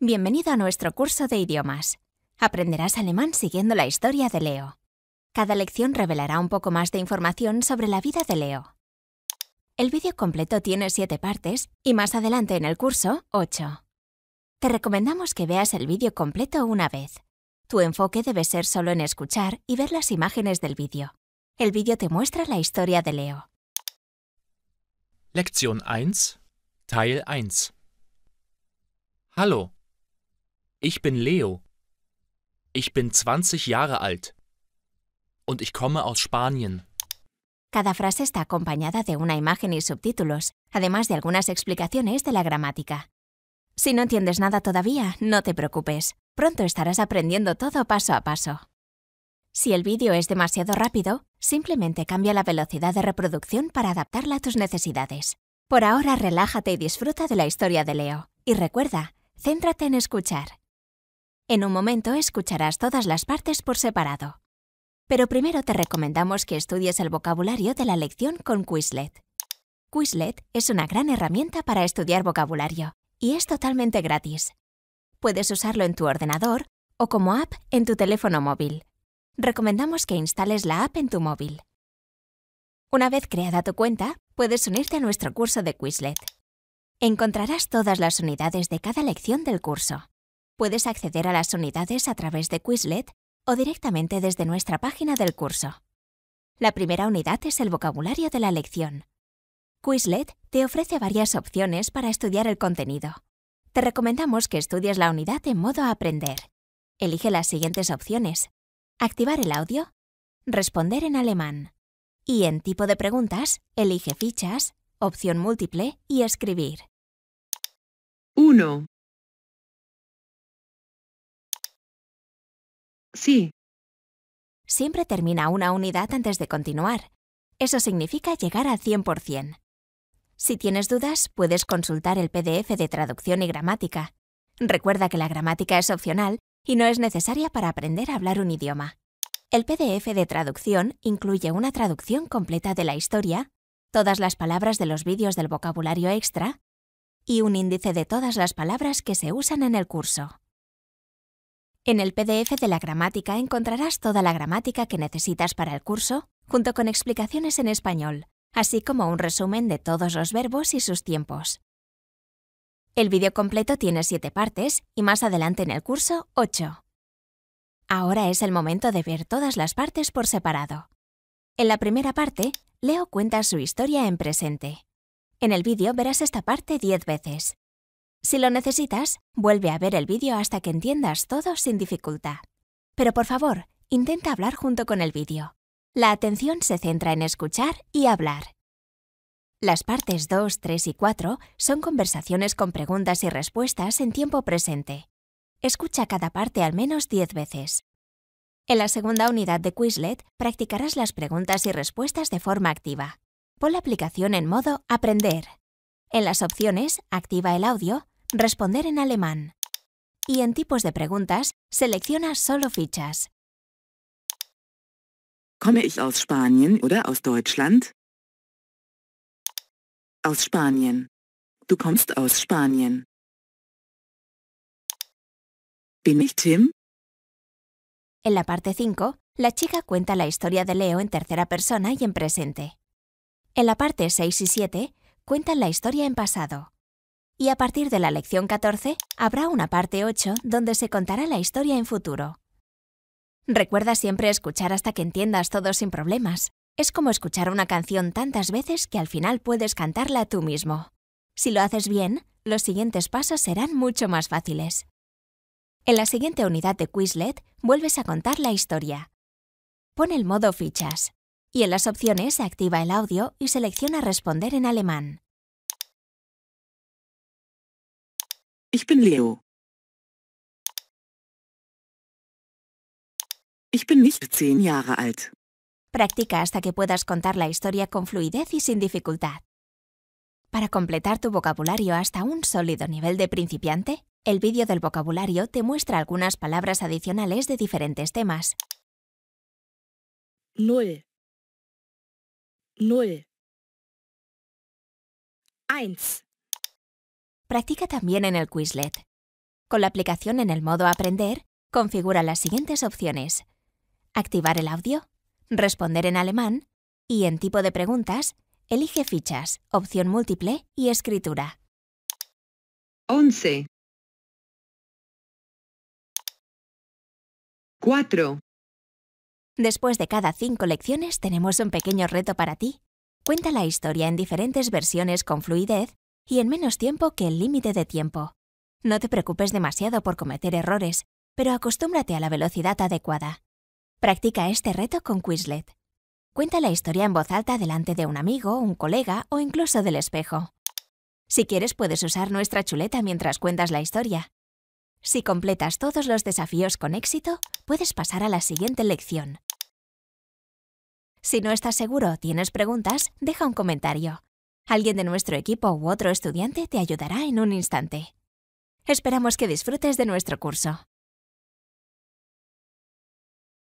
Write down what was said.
Bienvenido a nuestro curso de idiomas. Aprenderás alemán siguiendo la historia de Leo. Cada lección revelará un poco más de información sobre la vida de Leo. El vídeo completo tiene siete partes y más adelante en el curso, ocho. Te recomendamos que veas el vídeo completo una vez. Tu enfoque debe ser solo en escuchar y ver las imágenes del vídeo. El vídeo te muestra la historia de Leo. Lección 1, Teil 1. Hallo bin Leo. Ich bin 20 Jahre alt. Und ich komme aus Spanien. Cada frase está acompañada de una imagen y subtítulos, además de algunas explicaciones de la gramática. Si no entiendes nada todavía, no te preocupes. Pronto estarás aprendiendo todo paso a paso. Si el vídeo es demasiado rápido, simplemente cambia la velocidad de reproducción para adaptarla a tus necesidades. Por ahora relájate y disfruta de la historia de Leo. Y recuerda, céntrate en escuchar. En un momento escucharás todas las partes por separado. Pero primero te recomendamos que estudies el vocabulario de la lección con Quizlet. Quizlet es una gran herramienta para estudiar vocabulario y es totalmente gratis. Puedes usarlo en tu ordenador o como app en tu teléfono móvil. Recomendamos que instales la app en tu móvil. Una vez creada tu cuenta, puedes unirte a nuestro curso de Quizlet. Encontrarás todas las unidades de cada lección del curso. Puedes acceder a las unidades a través de Quizlet o directamente desde nuestra página del curso. La primera unidad es el vocabulario de la lección. Quizlet te ofrece varias opciones para estudiar el contenido. Te recomendamos que estudies la unidad en modo a aprender. Elige las siguientes opciones. Activar el audio. Responder en alemán. Y en tipo de preguntas, elige fichas, opción múltiple y escribir. 1. Sí. Siempre termina una unidad antes de continuar. Eso significa llegar al 100%. Si tienes dudas, puedes consultar el PDF de traducción y gramática. Recuerda que la gramática es opcional y no es necesaria para aprender a hablar un idioma. El PDF de traducción incluye una traducción completa de la historia, todas las palabras de los vídeos del vocabulario extra y un índice de todas las palabras que se usan en el curso. En el PDF de la gramática encontrarás toda la gramática que necesitas para el curso, junto con explicaciones en español, así como un resumen de todos los verbos y sus tiempos. El vídeo completo tiene siete partes y más adelante en el curso, ocho. Ahora es el momento de ver todas las partes por separado. En la primera parte, Leo cuenta su historia en presente. En el vídeo verás esta parte 10 veces. Si lo necesitas, vuelve a ver el vídeo hasta que entiendas todo sin dificultad. Pero por favor, intenta hablar junto con el vídeo. La atención se centra en escuchar y hablar. Las partes 2, 3 y 4 son conversaciones con preguntas y respuestas en tiempo presente. Escucha cada parte al menos 10 veces. En la segunda unidad de Quizlet practicarás las preguntas y respuestas de forma activa. Pon la aplicación en modo Aprender. En las opciones, activa el audio, responder en alemán. Y en tipos de preguntas, selecciona solo fichas. Komme ich aus Spanien oder aus Deutschland? Aus Spanien. Du kommst aus Spanien. Tim? En la parte 5, la chica cuenta la historia de Leo en tercera persona y en presente. En la parte 6 y 7, cuentan la historia en pasado. Y a partir de la lección 14 habrá una parte 8 donde se contará la historia en futuro. Recuerda siempre escuchar hasta que entiendas todo sin problemas. Es como escuchar una canción tantas veces que al final puedes cantarla tú mismo. Si lo haces bien, los siguientes pasos serán mucho más fáciles. En la siguiente unidad de Quizlet, vuelves a contar la historia. Pon el modo fichas y en las opciones se activa el audio y selecciona Responder en alemán. Ich bin Leo. Ich bin nicht Jahre alt. Practica hasta que puedas contar la historia con fluidez y sin dificultad. Para completar tu vocabulario hasta un sólido nivel de principiante, el vídeo del vocabulario te muestra algunas palabras adicionales de diferentes temas. Null. 0. 1. Practica también en el Quizlet. Con la aplicación en el modo Aprender, configura las siguientes opciones. Activar el audio, responder en alemán y en tipo de preguntas, elige fichas, opción múltiple y escritura. 11 4 Después de cada cinco lecciones tenemos un pequeño reto para ti. Cuenta la historia en diferentes versiones con fluidez y en menos tiempo que el límite de tiempo. No te preocupes demasiado por cometer errores, pero acostúmbrate a la velocidad adecuada. Practica este reto con Quizlet. Cuenta la historia en voz alta delante de un amigo, un colega o incluso del espejo. Si quieres puedes usar nuestra chuleta mientras cuentas la historia. Si completas todos los desafíos con éxito, puedes pasar a la siguiente lección. Si no estás seguro o tienes preguntas, deja un comentario. Alguien de nuestro equipo u otro estudiante te ayudará en un instante. Esperamos que disfrutes de nuestro curso.